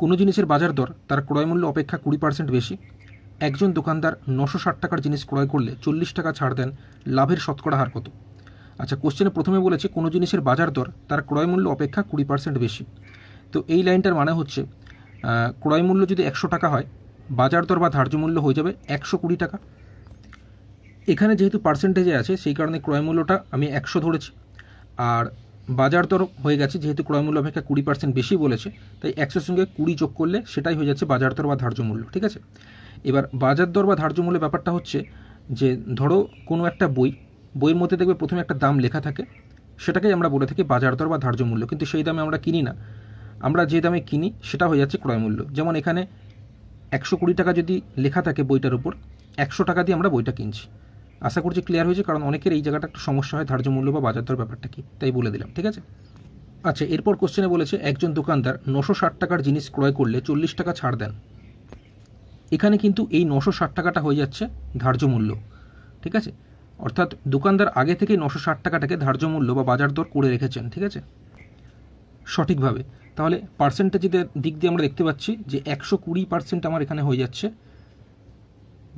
কোনো জিনিসের বাজার দর তার ক্রয়মূল্য অপেক্ষা কুড়ি পার্সেন্ট বেশি একজন দোকানদার নশো ষাট টাকার জিনিস ক্রয় করলে চল্লিশ টাকা ছাড় দেন লাভের শতকরা হার কত আচ্ছা কোশ্চেনে প্রথমে বলেছে কোনো জিনিসের বাজার দর তার ক্রয়মূল্য অপেক্ষা কুড়ি পার্সেন্ট বেশি তো এই লাইনটার মানে হচ্ছে ক্রয়মূল্য যদি একশো টাকা হয় বাজার দর বা ধার্য মূল্য হয়ে যাবে একশো কুড়ি টাকা এখানে যেহেতু পার্সেন্টেজে আছে সেই কারণে ক্রয়মূল্যটা আমি একশো ধরেছি আর বাজার দর হয়ে গেছে যেহেতু ক্রয় মূল্য অপেক্ষা কুড়ি পার্সেন্ট বেশি বলেছে তাই একশোর সঙ্গে কুড়ি যোগ করলে সেটাই হয়ে যাচ্ছে বাজার দর বা ধার্য মূল্য ঠিক আছে এবার বাজার দর বা ধার্য মূল্যের ব্যাপারটা হচ্ছে যে ধরো কোনো একটা বই বইয়ের মধ্যে দেখবে প্রথমে একটা দাম লেখা থাকে সেটাকেই আমরা বলে থাকি বাজার দর বা ধার্য মূল্য কিন্তু সেই দামে আমরা কিনি না আমরা যে দামে কিনি সেটা হয়ে যাচ্ছে ক্রয় মূল্য যেমন এখানে একশো কুড়ি টাকা যদি লেখা থাকে বইটার উপর একশো টাকা দিয়ে আমরা বইটা কিনছি আশা করছি ক্লিয়ার হয়েছে কারণ অনেকের এই জায়গাটা একটা সমস্যা হয় ধার্য মূল্য বা বাজার দর ব্যাপারটা কি তাই বলে দিলাম ঠিক আছে আচ্ছা এরপর কোশ্চেনে বলেছে একজন দোকানদার নশো ষাট টাকার জিনিস ক্রয় করলে চল্লিশ টাকা ছাড় দেন এখানে কিন্তু এই নশো ষাট টাকাটা হয়ে যাচ্ছে ধার্য মূল্য ঠিক আছে অর্থাৎ দোকানদার আগে থেকে নশো ষাট টাকাটাকে ধার্য মূল্য বা বাজার দর করে রেখেছেন ঠিক আছে সঠিকভাবে তাহলে পার্সেন্টেজের দিক দিয়ে আমরা দেখতে পাচ্ছি যে একশো কুড়ি পার্সেন্ট আমার এখানে হয়ে যাচ্ছে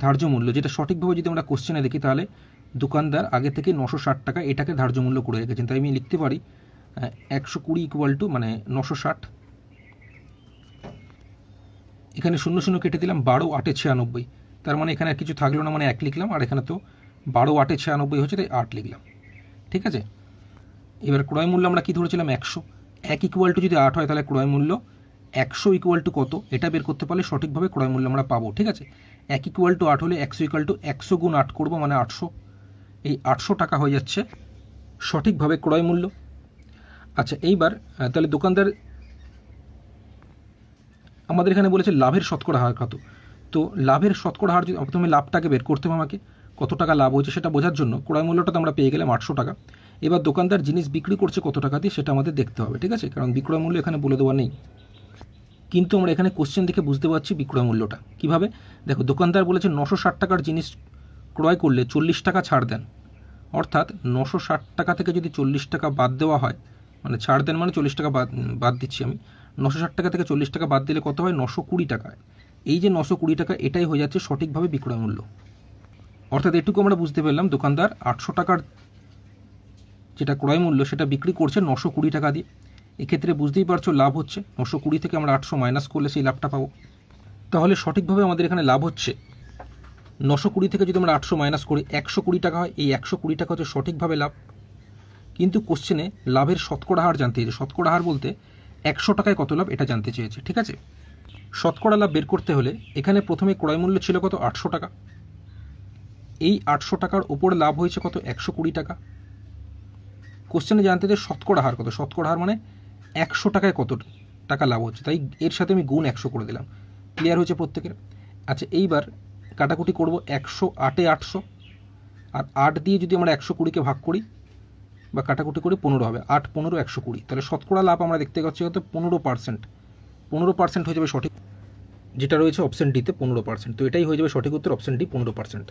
ধার্য মূল্য যেটা সঠিকভাবে যদি আমরা কোশ্চেনে দেখি তাহলে দোকানদার আগে থেকে নশো ষাট টাকা এটাকে ধার্য মূল্য করে রেখেছেন তাই আমি লিখতে পারি একশো কুড়ি ইকুয়াল টু মানে নশো ষাট এখানে শূন্য শূন্য কেটে দিলাম বারো আটে ছিয়ানব্বই তার মানে এখানে কিছু থাকলো না মানে এক লিখলাম আর এখানে তো বারো আটে ছিয়ানব্বই হচ্ছে তাই আট লিখলাম ঠিক আছে এবার ক্রয় মূল্য আমরা কী ধরেছিলাম একশো এক ইকুয়াল টু যদি আট হয় তাহলে ক্রয় মূল্য একশো ইকুয়াল টু কত এটা বের করতে পারলে সঠিকভাবে ক্রয় মূল্য আমরা পাবো ঠিক আছে এক ইকুয়াল টু আট হলে একশো ইকুয়াল টু একশো গুণ আট করবো মানে আটশো এই আটশো টাকা হয়ে যাচ্ছে সঠিকভাবে ক্রয় মূল্য আচ্ছা এইবার তাহলে দোকানদার আমাদের এখানে বলেছে লাভের শতকরা হার কত তো লাভের শতকরা হার যদি প্রথমে লাভটাকে বের করতে হবে আমাকে কত টাকা লাভ হয়েছে সেটা বোঝার জন্য ক্রয় মূল্যটা তো আমরা পেয়ে গেলাম আটশো টাকা এবার দোকানদার জিনিস বিক্রি করছে কত টাকা দিয়ে সেটা আমাদের দেখতে হবে ঠিক আছে কারণ বিক্রয় মূল্য এখানে বলে দেওয়া নেই কিন্তু আমরা এখানে কোশ্চেন দেখে বুঝতে পারছি বিক্রয় মূল্যটা কীভাবে দেখো দোকানদার বলেছে নশো ষাট টাকার জিনিস ক্রয় করলে চল্লিশ টাকা ছাড় দেন অর্থাৎ নশো ষাট টাকা থেকে যদি চল্লিশ টাকা বাদ দেওয়া হয় মানে ছাড় দেন মানে চল্লিশ টাকা বাদ বাদ দিচ্ছি আমি নশো ষাট টাকা থেকে চল্লিশ টাকা বাদ দিলে কত হয় নশো কুড়ি টাকায় এই যে নশো কুড়ি টাকা এটাই হয়ে যাচ্ছে সঠিকভাবে বিক্রয় মূল্য অর্থাৎ এটুকু আমরা বুঝতে পারলাম দোকানদার আটশো টাকার যেটা ক্রয় মূল্য সেটা বিক্রি করছে নশো কুড়ি টাকা দিয়ে এক্ষেত্রে বুঝতেই পারছো লাভ হচ্ছে নশো কুড়ি থেকে আমরা আটশো মাইনাস করলে সেই লাভটা পাবো তাহলে সঠিকভাবে আমাদের এখানে লাভ হচ্ছে নশো কুড়ি থেকে যদি আমরা আটশো মাইনাস করি একশো কুড়ি টাকা হয় এই একশো কুড়ি টাকা হচ্ছে সঠিকভাবে লাভ কিন্তু কোশ্চেনে লাভের শতকরা হার জানতে চেয়েছে শতকরা হার বলতে একশো টাকায় কত লাভ এটা জানতে চেয়েছে ঠিক আছে শতকরা লাভ বের করতে হলে এখানে প্রথমে ক্রয় মূল্য ছিল কত আটশো টাকা এই আটশো টাকার ওপর লাভ হয়েছে কত একশো কুড়ি টাকা কোশ্চেনে জানতে যে শতকরা হার কত শতকরা হার মানে একশো টাকায় কত টাকা লাভ হচ্ছে তাই এর সাথে আমি গুণ একশো করে দিলাম ক্লিয়ার হয়েছে প্রত্যেকের আচ্ছা এইবার কাটাকুটি করব একশো আটে আটশো আর আট দিয়ে যদি আমরা একশো কুড়িকে ভাগ করি বা কাটাকুটি করে পনেরো হবে আট পনেরো একশো কুড়ি তাহলে শতকরা লাভ আমরা দেখতে পাচ্ছি কত পনেরো পার্সেন্ট পনেরো পার্সেন্ট হয়ে যাবে সঠিক যেটা রয়েছে অপশন ডিতে পনেরো পার্সেন্ট তো এটাই হয়ে যাবে সঠিক উত্তর অপশন ডি পনেরো পার্সেন্ট